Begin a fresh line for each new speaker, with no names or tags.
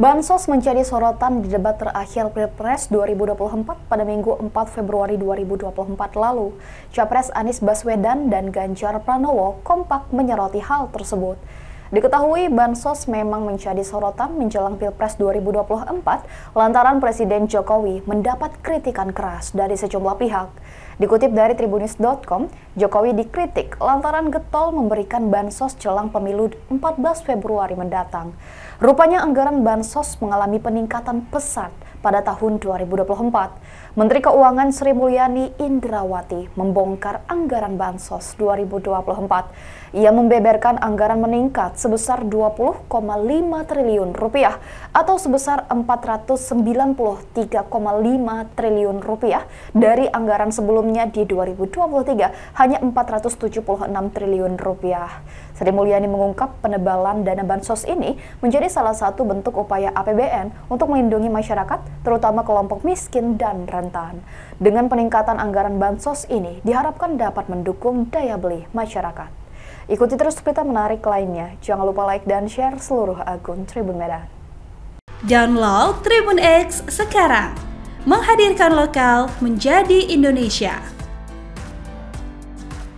Bansos menjadi sorotan di debat terakhir Pilpres 2024 pada Minggu 4 Februari 2024 lalu. Capres Anies Baswedan dan Ganjar Pranowo kompak menyoroti hal tersebut. Diketahui bansos memang menjadi sorotan menjelang Pilpres 2024 lantaran Presiden Jokowi mendapat kritikan keras dari sejumlah pihak. Dikutip dari tribunis.com, Jokowi dikritik lantaran getol memberikan bansos jelang pemilu 14 Februari mendatang. Rupanya anggaran bansos mengalami peningkatan pesat pada tahun 2024. Menteri Keuangan Sri Mulyani Indrawati membongkar anggaran Bansos 2024. Ia membeberkan anggaran meningkat sebesar 20,5 triliun rupiah atau sebesar 493,5 triliun rupiah dari anggaran sebelumnya di 2023 hanya 476 triliun rupiah. Sri Mulyani mengungkap penebalan dana bansos ini menjadi salah satu bentuk upaya APBN untuk melindungi masyarakat terutama kelompok miskin dan rentan. Dengan peningkatan anggaran bansos ini, diharapkan dapat mendukung daya beli masyarakat. Ikuti terus berita menarik lainnya. Jangan lupa like dan share seluruh akun Tribun Medan. Download Tribun X sekarang. Menghadirkan lokal menjadi Indonesia.